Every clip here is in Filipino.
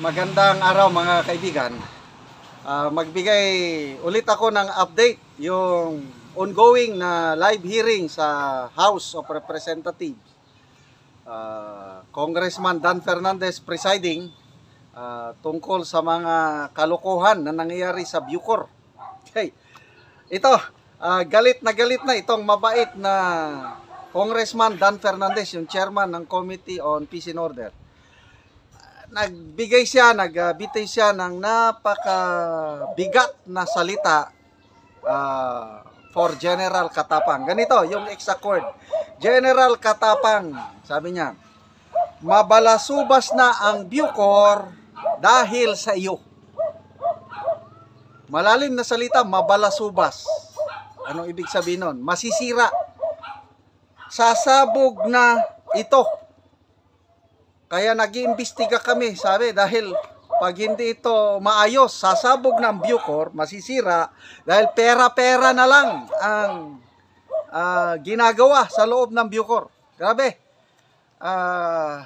Magandang araw mga kaibigan. Uh, magbigay ulit ako ng update yung ongoing na live hearing sa House of Representatives. Uh, Congressman Dan Fernandez presiding uh, tungkol sa mga kalokohan na nangyayari sa Bucor. Okay. Ito, uh, galit na galit na itong mabait na Congressman Dan Fernandez, yung chairman ng Committee on Peace and Order nagbigay siya, nagbitay siya ng napakabigat na salita uh, for General Katapang. Ganito, yung exact word. General Katapang, sabi niya, mabalasubas na ang Bucor dahil sa iyo. Malalim na salita, mabalasubas. Ano ibig sabihin nun? Masisira. Sasabog na ito kaya nag-iimbestiga kami, sabi, dahil pag hindi ito maayos, sasabog ng Bucor, masisira, dahil pera-pera na lang ang uh, ginagawa sa loob ng Bucor. Grabe, uh,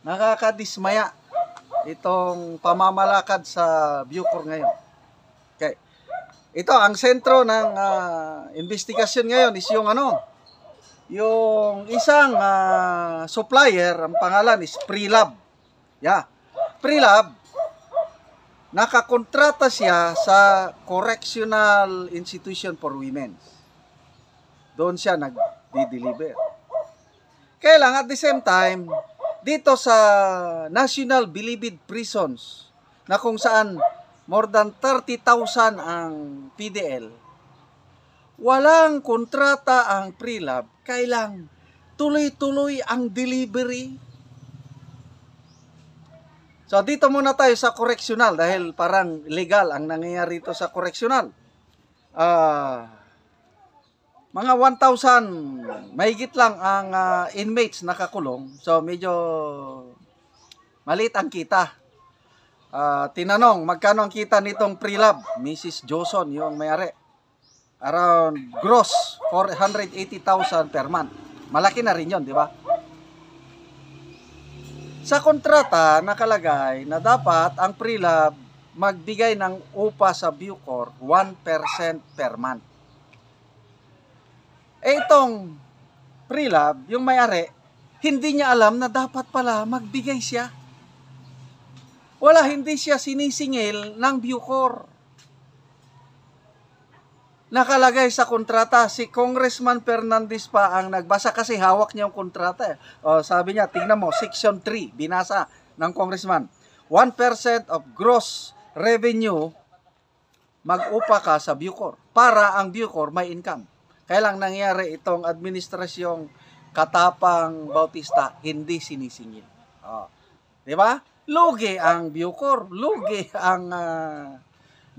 nakakadismaya itong pamamalakad sa Bucor ngayon. Okay. Ito, ang sentro ng uh, investigasyon ngayon is yung ano, yung isang uh, supplier, ang pangalan is Prelab. Yeah. Prelab, nakakontrata siya sa Correctional Institution for Women. Doon siya nag-deliver. Kaya lang, at the same time, dito sa National Bilibid Prisons, na kung saan more than 30,000 ang PDL, Walang kontrata ang prelab, kailang tuloy-tuloy ang delivery. So dito muna tayo sa correctional dahil parang legal ang nangyayari dito sa correctional. Uh, mga 1,000 mahigit lang ang uh, inmates nakakulong. So medyo maliit ang kita. Uh, tinanong, magkano ang kita nitong prelab? Mrs. Johnson yung mayari around gross 480,000 per month. Malaki na rin 'yon, di ba? Sa kontrata nakalagay na dapat ang prelab magbigay ng upa sa Bucor 1% per month. Eh itong prelab, yung may-ari, hindi niya alam na dapat pala magbigay siya. Wala, hindi siya sinisingil ng Bucor nakalagay sa kontrata. Si Congressman Fernandez pa ang nagbasa kasi hawak niya yung kontrata. Eh. O, sabi niya, tingnan mo, Section 3, binasa ng Congressman. 1% of gross revenue mag-upa ka sa Bucor para ang Bucor may income. Kailang nangyari itong administrasyong Katapang Bautista hindi sinisingil. Oh. 'Di ba? Lugi ang Bucor, lugi ang uh,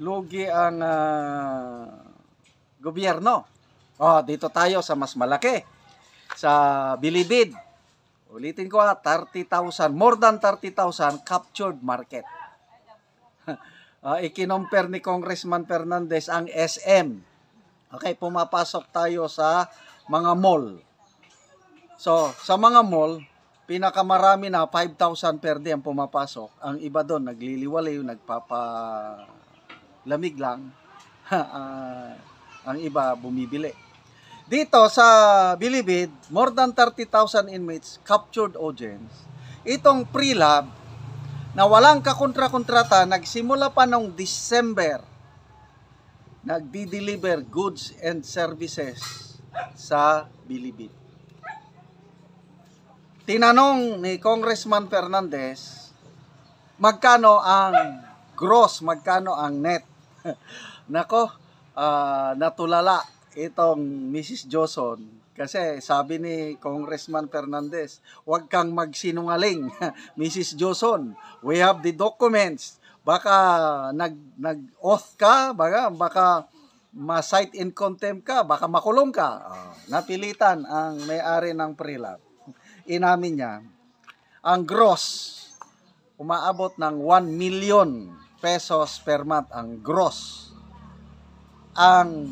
lugi ang uh, gobyerno. Oh, dito tayo sa mas malaki. Sa Bilibid. Ulitin ko ha, 30,000, more than 30,000 captured market. uh, ikinomper ni Congressman Fernandez ang SM. Okay, pumapasok tayo sa mga mall. So, sa mga mall, pinakamarami na 5,000 per day ang pumapasok. Ang iba doon nagliliwalay, nagpapa lamig lang. uh, Ang iba bumibili. Dito sa Bilibid, more than 30,000 inmates captured audience. Itong pre-lab na walang kakontra-kontrata nagsimula pa noong December nagdi-deliver goods and services sa Bilibid. Tinanong ni Congressman Fernandez, magkano ang gross, magkano ang net? Nako, uh, natulala itong Mrs. Johnson kasi sabi ni Congressman Fernandez, huwag kang magsinungaling, Mrs. Johnson. We have the documents. Baka nag, nag-oath ka, baka, baka ma-cite in contempt ka, baka makulong ka. Ah, napilitan ang may-ari ng prelab. Inamin niya, ang gross, umaabot ng 1 million pesos per month ang gross ang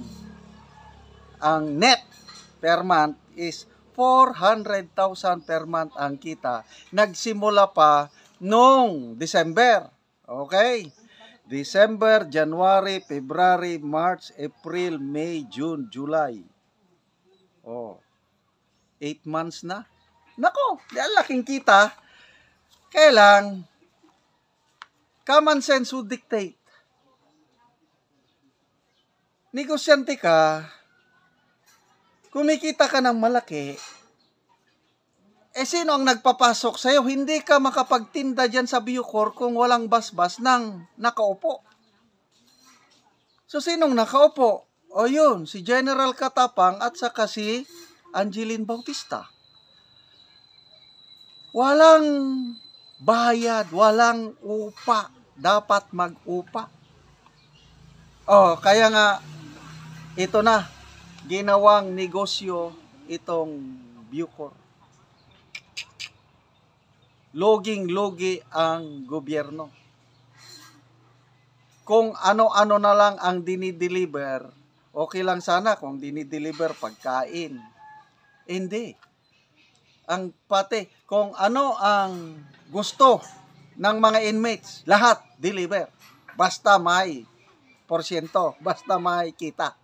ang net per month is 400,000 per month ang kita. Nagsimula pa noong December. Okay? December, January, February, March, April, May, June, July. Oh. 8 months na. Nako, di laking kita. Kailang common sense would dictate negosyante ka, kumikita ka ng malaki, eh sino ang nagpapasok sa'yo? Hindi ka makapagtinda dyan sa Bucor kung walang basbas ng nakaupo. So sinong nakaupo? O yun, si General Katapang at saka si Angeline Bautista. Walang bayad, walang upa. Dapat mag-upa. Oh, kaya nga ito na, ginawang negosyo itong Bucor. Loging-logi ang gobyerno. Kung ano-ano na lang ang dinideliver, okay lang sana kung dinideliver pagkain. Hindi. Ang pati, kung ano ang gusto ng mga inmates, lahat deliver. Basta may porsyento, basta may kita.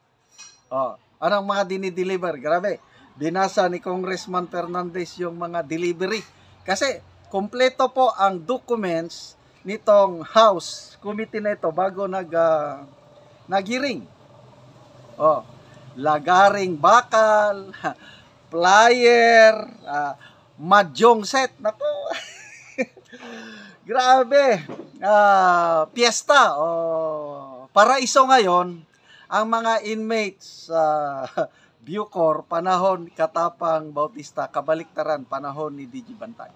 Oh, anong mga dinideliver? Grabe. Binasa ni Congressman Fernandez yung mga delivery. Kasi kompleto po ang documents nitong House Committee na ito bago nag uh, ah, nagiring. Oh, lagaring bakal, flyer, uh, ah, mahjong set. Nako. Grabe. Uh, piyesta. Oh, paraiso ngayon, ang mga inmates sa uh, Bucor panahon Katapang Bautista kabaliktaran panahon ni DJ Bantay.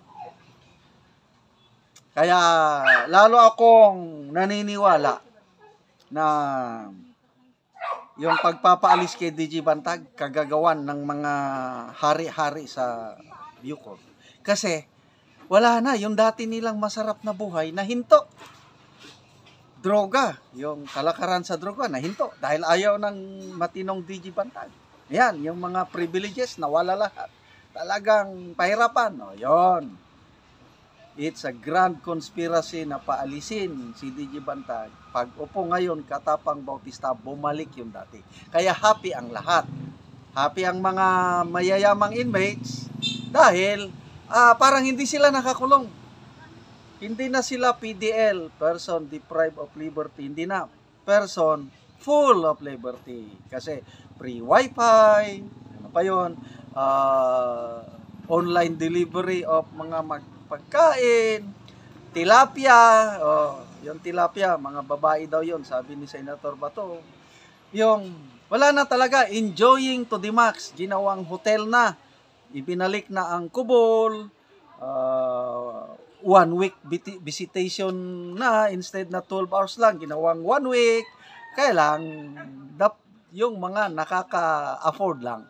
Kaya lalo akong naniniwala na yung pagpapaalis kay DJ Bantag kagagawan ng mga hari-hari sa Bucor. Kasi wala na yung dati nilang masarap na buhay na hinto droga, yung kalakaran sa droga nahinto dahil ayaw ng matinong DG Bantag. Ayan, yung mga privileges nawala lahat. Talagang pahirapan. O, yon. It's a grand conspiracy na paalisin si DJ Bantag. Pag upo ngayon, Katapang Bautista, bumalik yung dati. Kaya happy ang lahat. Happy ang mga mayayamang inmates dahil ah, parang hindi sila nakakulong. Hindi na sila PDL, person deprived of liberty. Hindi na person full of liberty. Kasi free wifi, ano pa yun, uh, online delivery of mga magpagkain, tilapia, oh, yung tilapia, mga babae daw yon sabi ni Senator Bato. Yung, wala na talaga, enjoying to the max, ginawang hotel na, ibinalik na ang kubol, uh, one week visitation na instead na 12 hours lang ginawang one week kaya lang dap, yung mga nakaka-afford lang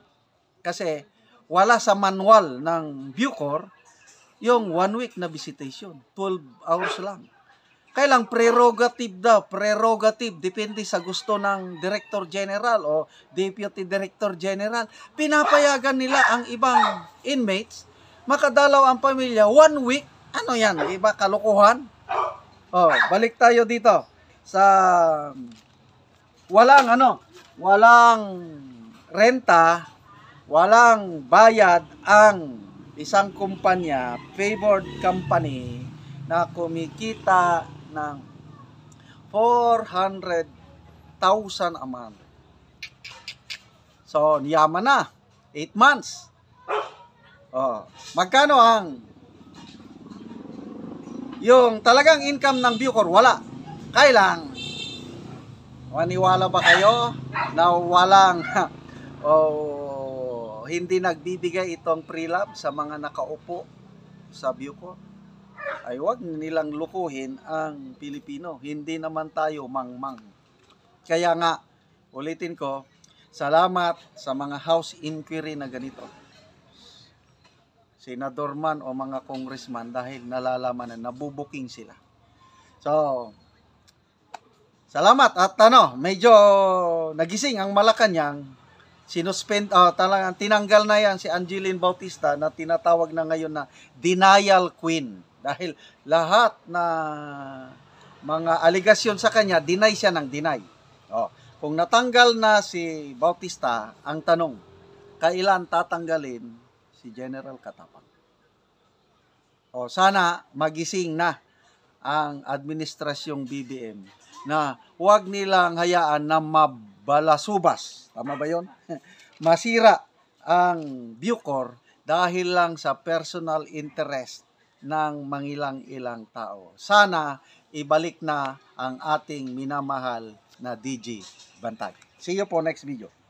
kasi wala sa manual ng Bucor yung one week na visitation 12 hours lang kaya lang prerogative daw prerogative depende sa gusto ng Director General o Deputy Director General pinapayagan nila ang ibang inmates makadalaw ang pamilya one week ano yan? Iba kalokohan? Oh, balik tayo dito sa walang ano, walang renta, walang bayad ang isang kumpanya, favored company na kumikita ng 400,000 a month. So, niyaman na. 8 months. Oh, magkano ang yung talagang income ng Bucor, wala. Kailang, maniwala ba kayo na walang, oh, hindi nagbibigay itong prelab sa mga nakaupo sa Bucor? Ay wag nilang lukuhin ang Pilipino. Hindi naman tayo mangmang. Kaya nga, ulitin ko, salamat sa mga house inquiry na ganito senador man o mga congressman dahil nalalaman na nabubuking sila. So, salamat at ano, medyo nagising ang Malacanang sinuspend oh, talagang tinanggal na yan si Angeline Bautista na tinatawag na ngayon na denial queen dahil lahat na mga aligasyon sa kanya deny siya ng deny. Oh, kung natanggal na si Bautista, ang tanong, kailan tatanggalin si General Katapang. O sana magising na ang administrasyong BBM na huwag nilang hayaan na mabalasubas. Tama ba yon? Masira ang Bucor dahil lang sa personal interest ng mangilang-ilang tao. Sana ibalik na ang ating minamahal na DJ Bantag. See you po next video.